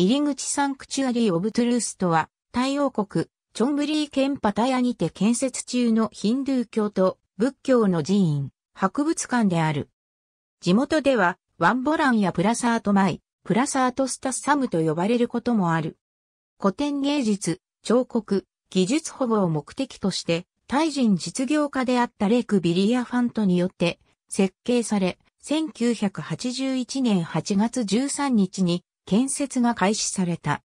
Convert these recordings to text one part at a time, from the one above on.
入り口サンクチュアリー・オブ・トゥルースとは、太陽国、チョンブリー県パタヤにて建設中のヒンドゥー教と仏教の寺院、博物館である。地元では、ワンボランやプラサートマイ、プラサートスタッサムと呼ばれることもある。古典芸術、彫刻、技術保護を目的として、タイ人実業家であったレイク・ビリアファントによって設計され、1981年8月13日に建設が開始された。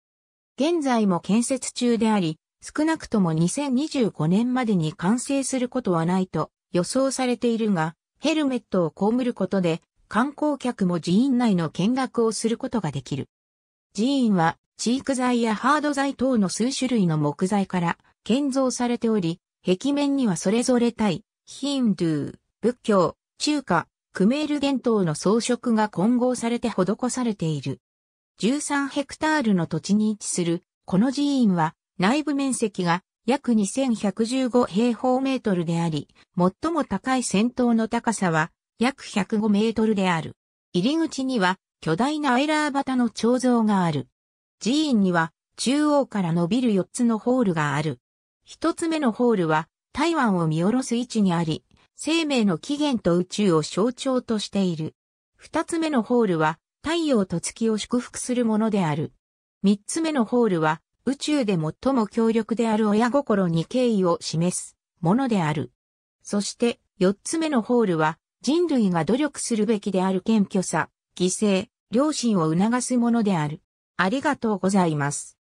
現在も建設中であり、少なくとも2025年までに完成することはないと予想されているが、ヘルメットを被ることで観光客も寺院内の見学をすることができる。寺院はチーク材やハード材等の数種類の木材から建造されており、壁面にはそれぞれタイ、ヒンドゥー、仏教、中華、クメール伝統の装飾が混合されて施されている。13ヘクタールの土地に位置する、この寺院は内部面積が約2115平方メートルであり、最も高い先頭の高さは約105メートルである。入り口には巨大なアイラータの彫像がある。寺院には中央から伸びる4つのホールがある。1つ目のホールは台湾を見下ろす位置にあり、生命の起源と宇宙を象徴としている。2つ目のホールは太陽と月を祝福するものである。三つ目のホールは、宇宙で最も強力である親心に敬意を示すものである。そして、四つ目のホールは、人類が努力するべきである謙虚さ、犠牲、良心を促すものである。ありがとうございます。